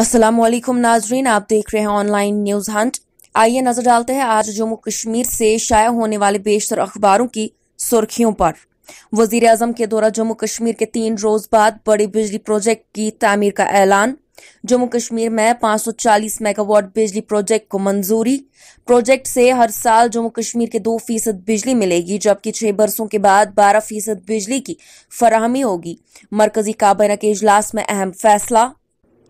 असलम नाजरीन आप देख रहे हैं ऑनलाइन न्यूज़ हंट आइए नज़र डालते हैं आज जम्मू कश्मीर से शाया होने वाले बेशतर अखबारों की सुर्खियों पर वजीर अजम के दौरा जम्मू कश्मीर के तीन रोज बाद बड़े बिजली प्रोजेक्ट की तमीर का ऐलान जम्मू कश्मीर में 540 मेगावाट बिजली प्रोजेक्ट को मंजूरी प्रोजेक्ट से हर साल जम्मू कश्मीर के दो फीसद बिजली मिलेगी जबकि छह बरसों के बाद बारह फीसद बिजली की फराहमी होगी मरकजी काबिना के इजलास में अहम फैसला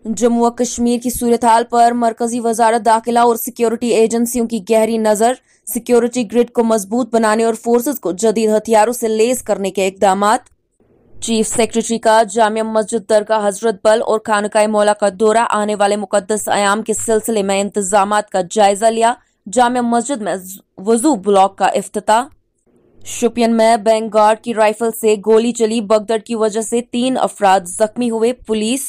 जम्मू और कश्मीर की सूरत हाल पर मरकजी वजारत दाखिला और सिक्योरिटी एजेंसियों की गहरी नजर सिक्योरिटी ग्रिड को मजबूत बनाने और फोर्सेज को जदीद हथियारों से लेस करने के इकदाम चीफ सेक्रेटरी का जामिया मस्जिद दरगाह हजरत बल और खानका मौला का दौरा आने वाले मुकदस आयाम के सिलसिले में इंतजाम का जायजा लिया जामिया मस्जिद में वजू ब्लॉक का अफ्ताह शुपियन में बैंक गार्ड की राइफल से गोली चली बगदड़ की वजह से तीन अफराद जख्मी हुए पुलिस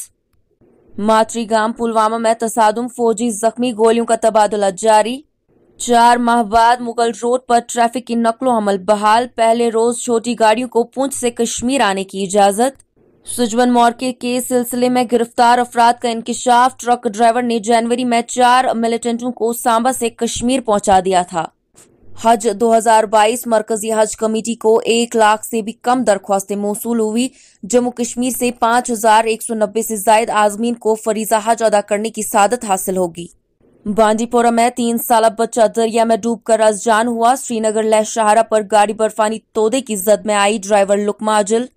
गांव पुलवामा में तसादम फौजी जख्मी गोलियों का तबादला जारी चार माह बाद मुगल रोड पर ट्रैफिक की नकलो अमल बहाल पहले रोज छोटी गाड़ियों को पूंछ से कश्मीर आने की इजाजत सुजवन मौर्के के सिलसिले में गिरफ्तार अफराद का इंकशाफ ट्रक ड्राइवर ने जनवरी में चार मिलिटेंटों को सांबा से कश्मीर पहुंचा दिया था हज 2022 मरकजी हज कमेटी को एक लाख से भी कम दरख्वास्तें मौसू हुई जम्मू कश्मीर से 5,190 से जायद आजमीन को फरीजा हज अदा करने की सादत हासिल होगी बांदीपोरा में तीन साल बच्चा दरिया में डूबकर अजजान हुआ श्रीनगर लह लहशाहरा पर गाड़ी बर्फानी तोदे की जद में आई ड्राइवर लुकमा अजल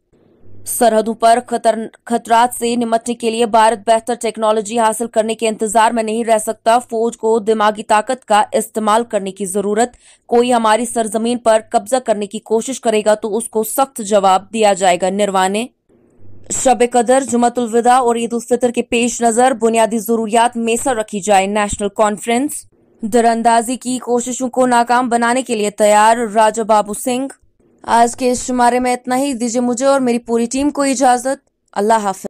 सरहदों पर खतरा खतरात से निपटने के लिए भारत बेहतर टेक्नोलॉजी हासिल करने के इंतजार में नहीं रह सकता फौज को दिमागी ताकत का इस्तेमाल करने की जरूरत कोई हमारी सरजमीन पर कब्जा करने की कोशिश करेगा तो उसको सख्त जवाब दिया जाएगा निर्वाणे शब कदर जुमतुलविदा और ईद उल फितर के पेश नजर बुनियादी जरूरियात मेसर रखी जाए नेशनल कॉन्फ्रेंस दरअंदाजी की कोशिशों को नाकाम बनाने के लिए तैयार राजा बाबू सिंह आज के इस शुमारे में इतना ही दीजिए मुझे और मेरी पूरी टीम को इजाजत अल्लाह हाफिज